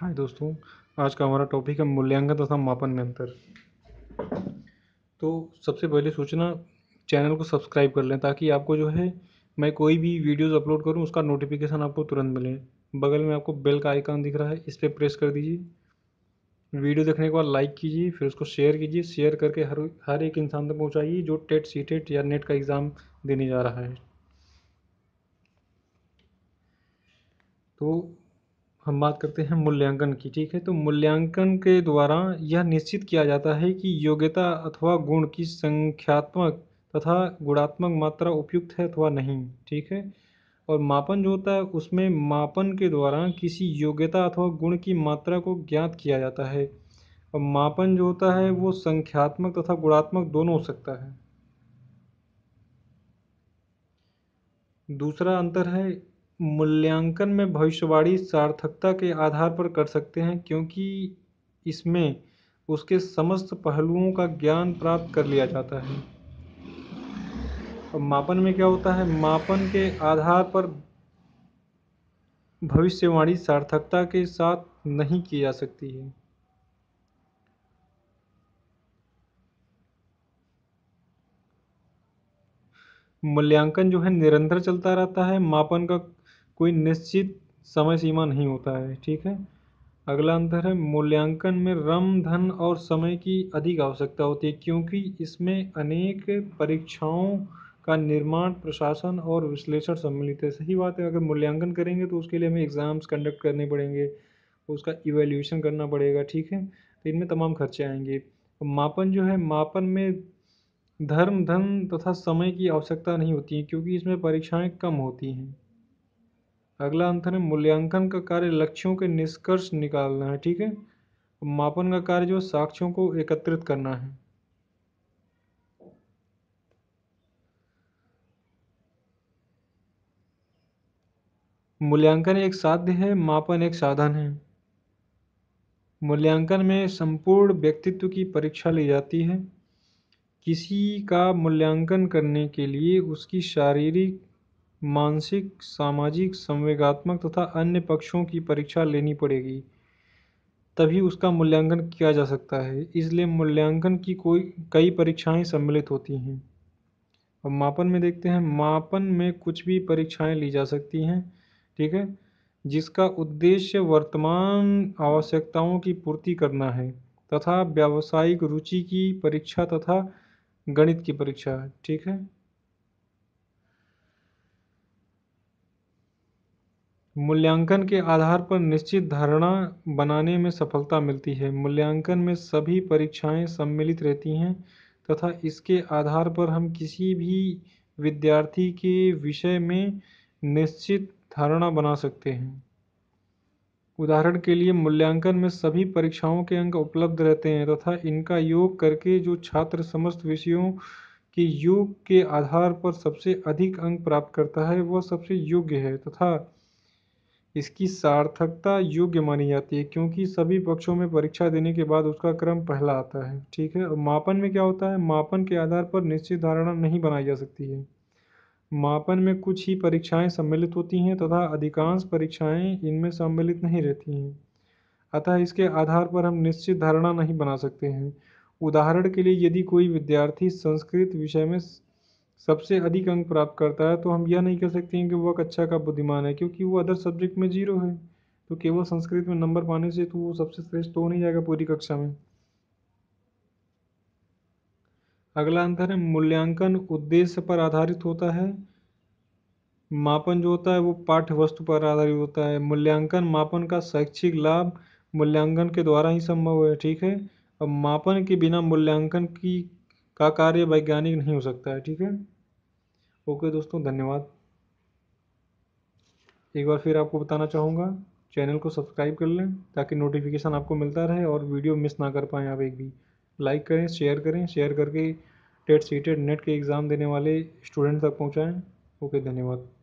हाय दोस्तों आज का हमारा टॉपिक है मूल्यांकन तथा मापन में अंतर तो सबसे पहले सोचना चैनल को सब्सक्राइब कर लें ताकि आपको जो है मैं कोई भी वीडियोस अपलोड करूं उसका नोटिफिकेशन आपको तुरंत मिले बगल में आपको बेल का आइकन दिख रहा है इस पर प्रेस कर दीजिए वीडियो देखने के बाद लाइक कीजिए फिर उसको शेयर कीजिए शेयर करके हर हर एक इंसान तक पहुँचाइए जो टेट सी टेट या नेट का एग्ज़ाम देने जा रहा है तो हम बात करते हैं मूल्यांकन की ठीक है तो मूल्यांकन के द्वारा यह निश्चित किया जाता है कि योग्यता अथवा गुण की संख्यात्मक तथा गुणात्मक मात्रा उपयुक्त है अथवा नहीं ठीक है और मापन जो होता है उसमें मापन के द्वारा किसी योग्यता अथवा गुण की मात्रा को ज्ञात किया जाता है और मापन जो होता है वो संख्यात्मक तथा गुणात्मक दोनों हो सकता है दूसरा अंतर है मूल्यांकन में भविष्यवाणी सार्थकता के आधार पर कर सकते हैं क्योंकि इसमें उसके समस्त पहलुओं का ज्ञान प्राप्त कर लिया जाता है और मापन में क्या होता है मापन के आधार पर भविष्यवाणी सार्थकता के साथ नहीं की जा सकती है मूल्यांकन जो है निरंतर चलता रहता है मापन का कोई निश्चित समय सीमा नहीं होता है ठीक है अगला अंतर है मूल्यांकन में रम धन और समय की अधिक आवश्यकता होती है क्योंकि इसमें अनेक परीक्षाओं का निर्माण प्रशासन और विश्लेषण सम्मिलित है सही बात है अगर मूल्यांकन करेंगे तो उसके लिए हमें एग्ज़ाम्स कंडक्ट करने पड़ेंगे उसका इवेल्यूशन करना पड़ेगा ठीक है तो इनमें तमाम खर्चे आएंगे मापन जो है मापन में धर्म धन तथा समय की आवश्यकता नहीं होती है क्योंकि इसमें परीक्षाएं कम होती हैं अगला अंतर है मूल्यांकन का कार्य लक्ष्यों के निष्कर्ष निकालना है ठीक है मापन का कार्य जो साक्ष्यों को एकत्रित करना है मूल्यांकन एक साध्य है मापन एक साधन है मूल्यांकन में संपूर्ण व्यक्तित्व की परीक्षा ली जाती है किसी का मूल्यांकन करने के लिए उसकी शारीरिक मानसिक सामाजिक संवेगात्मक तथा अन्य पक्षों की परीक्षा लेनी पड़ेगी तभी उसका मूल्यांकन किया जा सकता है इसलिए मूल्यांकन की कोई कई परीक्षाएं सम्मिलित होती हैं अब मापन में देखते हैं मापन में कुछ भी परीक्षाएं ली जा सकती हैं ठीक है जिसका उद्देश्य वर्तमान आवश्यकताओं की पूर्ति करना है तथा व्यावसायिक रुचि की परीक्षा तथा गणित की परीक्षा ठीक है मूल्यांकन के आधार पर निश्चित धारणा बनाने में सफलता मिलती है मूल्यांकन में सभी परीक्षाएँ सम्मिलित रहती हैं तथा इसके आधार पर हम किसी भी विद्यार्थी के विषय में निश्चित धारणा बना सकते हैं उदाहरण के लिए मूल्यांकन में सभी परीक्षाओं के अंक उपलब्ध रहते हैं तथा इनका योग करके जो छात्र समस्त विषयों के योग के आधार पर सबसे अधिक अंक प्राप्त करता है वह सबसे योग्य है तथा इसकी सार्थकता योग्य मानी जाती है क्योंकि सभी पक्षों में परीक्षा देने के बाद उसका क्रम पहला आता है ठीक है और मापन में क्या होता है मापन के आधार पर निश्चित धारणा नहीं बनाई जा सकती है मापन में कुछ ही परीक्षाएं सम्मिलित होती हैं तथा अधिकांश परीक्षाएं इनमें सम्मिलित नहीं रहती हैं अतः इसके आधार पर हम निश्चित धारणा नहीं बना सकते हैं उदाहरण के लिए यदि कोई विद्यार्थी संस्कृत विषय में सबसे अधिक अंक प्राप्त करता है तो हम यह नहीं कह सकते हैं कि वह कक्षा अच्छा का बुद्धिमान है क्योंकि वो अदर सब्जेक्ट में जीरो है तो केवल संस्कृत में नंबर पाने से तो वो सबसे श्रेष्ठ तो नहीं जाएगा पूरी कक्षा में अगला अंतर है मूल्यांकन उद्देश्य पर आधारित होता है मापन जो होता है वो पाठ्य वस्तु पर आधारित होता है मूल्यांकन मापन का शैक्षिक लाभ मूल्यांकन के द्वारा ही संभव है ठीक है अब मापन के बिना मूल्यांकन की का कार्य वैज्ञानिक नहीं हो सकता है ठीक है ओके दोस्तों धन्यवाद एक बार फिर आपको बताना चाहूँगा चैनल को सब्सक्राइब कर लें ताकि नोटिफिकेशन आपको मिलता रहे और वीडियो मिस ना कर पाएँ आप एक भी लाइक करें शेयर करें शेयर करके टेट सीटेड नेट के एग्ज़ाम देने वाले स्टूडेंट तक पहुँचाएँ ओके धन्यवाद